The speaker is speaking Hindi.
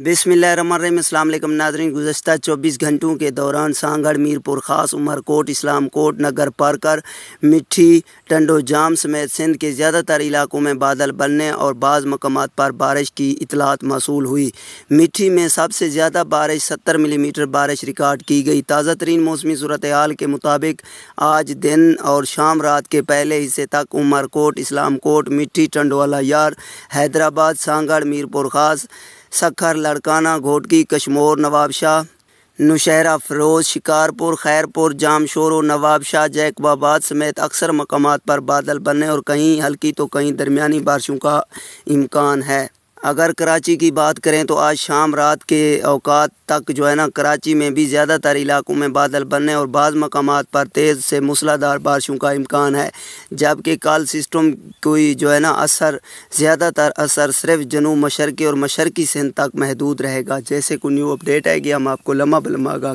बिसमीम अल्लाम गुजशत 24 घंटों के दौरान सांगढ़ मीरपुर ख़ास उमरकोट इस्लामकोट नगर पारकर मिट्टी टंडो जाम समेत सिंध के ज़्यादातर इलाकों में बादल बनने और बाज़ मकाम पर बारिश की इतलात मौसू हुई मिट्टी में सबसे ज़्यादा बारिश सत्तर मिलीमीटर बारिश रिकॉर्ड की गई ताज़ा तरीन मौसमी सूरत हाल के मुताबिक आज दिन और शाम रात के पहले हिस्से तक उमरकोट इस्लामकोट मिट्टी टंडो यार हैदराबाद सांगढ़ मीरपुर ख़ास सखर लड़काना घोटकी कश्मोर नवाबशाह नौशहरा फरोज़ शिकारपुर खैरपुर जामशोर और नवाबशाह जैकबाबाद समेत अक्सर मकाम पर बादल बनने और कहीं हल्की तो कहीं दरमिया बारिशों का इम्कान है अगर कराची की बात करें तो आज शाम रात के अवकात तक जो है ना कराची में भी ज़्यादातर इलाकों में बादल बनने और बाज़ मकाम पर तेज़ से मूसलाधार बारिशों का इम्कान है जबकि कल सिस्टम कोई जो है ना असर ज़्यादातर असर सिर्फ जनूब मशरक़ी और मशरक़ी सिंध तक महदूद रहेगा जैसे कोई न्यू अपडेट आएगी हम आपको लम्बा बलम्बा